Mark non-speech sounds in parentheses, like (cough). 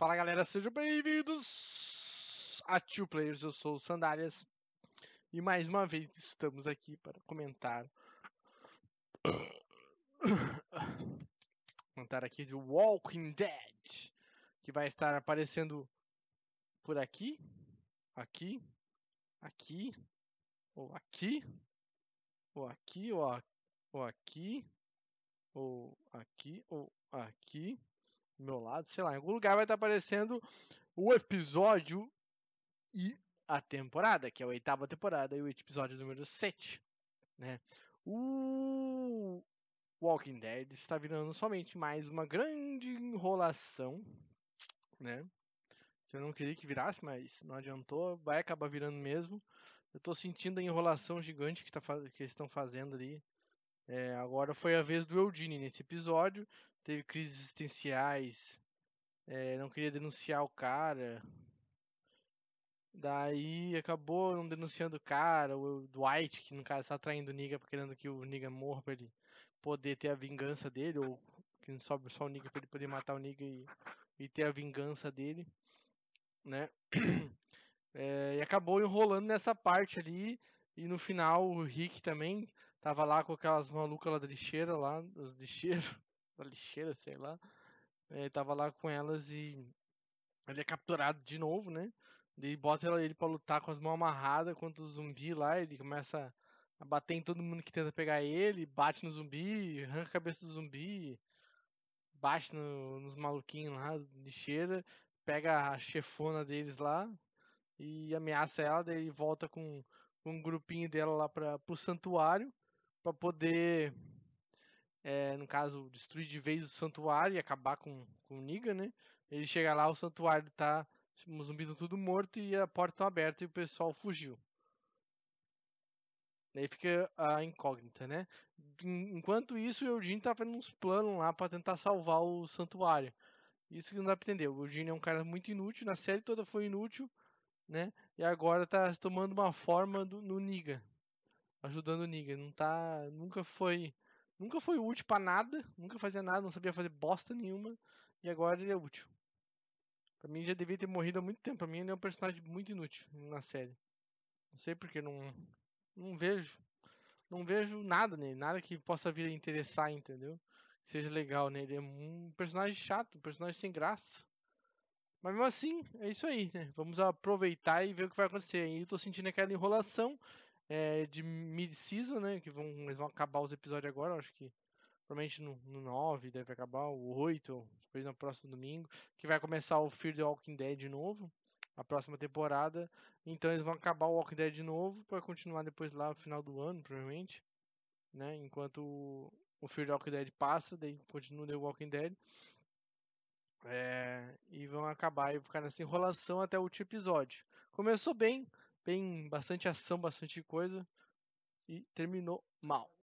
Fala galera, sejam bem-vindos a Two Players, eu sou o Sandálias e mais uma vez estamos aqui para comentar. comentar aqui de Walking Dead, que vai estar aparecendo por aqui, aqui, aqui, ou aqui, ou aqui, ou, ou aqui, ou aqui, ou aqui. Ou aqui do meu lado, sei lá, em algum lugar vai estar aparecendo o episódio e a temporada, que é a oitava temporada e o episódio número 7, né? O Walking Dead está virando somente mais uma grande enrolação, né? Eu não queria que virasse, mas não adiantou, vai acabar virando mesmo. Eu estou sentindo a enrolação gigante que, tá, que eles estão fazendo ali. É, agora foi a vez do Eldini nesse episódio teve crises existenciais, é, não queria denunciar o cara. Daí acabou não denunciando o cara, o Dwight, que no caso está traindo o Niga, querendo que o Niga morra para ele poder ter a vingança dele, ou que não sobe só o Niga para ele poder matar o Niga e, e ter a vingança dele, né? É, (clears throat) e acabou enrolando nessa parte ali, e no final o Rick também tava lá com aquelas malucas lá da lixeira, lá, dos lixeiros, da lixeira, sei lá. É, tava lá com elas e ele é capturado de novo, né? Daí bota ele pra lutar com as mãos amarradas contra o zumbi lá. Ele começa a bater em todo mundo que tenta pegar ele, bate no zumbi, arranca a cabeça do zumbi, bate no, nos maluquinhos lá, lixeira, pega a chefona deles lá e ameaça ela. Daí ele volta com, com um grupinho dela lá pra, pro santuário pra poder é, no caso, destruir de vez o santuário e acabar com, com o Niga, né? Ele chega lá, o santuário tá. Os zumbis tudo morto e a porta tá aberta e o pessoal fugiu. Daí fica a incógnita, né? Enquanto isso, o Eugene tá fazendo uns planos lá para tentar salvar o santuário. Isso que não dá pra entender. O Eugene é um cara muito inútil, na série toda foi inútil, né? E agora tá tomando uma forma do, no Niga. Ajudando o Niga. Não tá. Nunca foi nunca foi útil para nada, nunca fazia nada, não sabia fazer bosta nenhuma, e agora ele é útil. Pra mim já devia ter morrido há muito tempo, pra mim ele é um personagem muito inútil na série. Não sei porque não não vejo não vejo nada nele, nada que possa vir a interessar, entendeu? Seja legal nele, é um personagem chato, um personagem sem graça. Mas mesmo assim, é isso aí, né? Vamos aproveitar e ver o que vai acontecer. eu tô sentindo aquela enrolação é, de mid-season, né? Que vão, eles vão acabar os episódios agora, acho que provavelmente no, no 9 deve acabar, o 8, depois no próximo domingo, que vai começar o Fear the Walking Dead de novo, a próxima temporada. Então eles vão acabar o Walking Dead de novo, vai continuar depois lá no final do ano, provavelmente, né? Enquanto o, Fear the Walking Dead passa, daí continua The Walking Dead. É, e vão acabar e ficar nessa enrolação até o último episódio. Começou bem, bem, bastante ação, bastante coisa e terminou mal.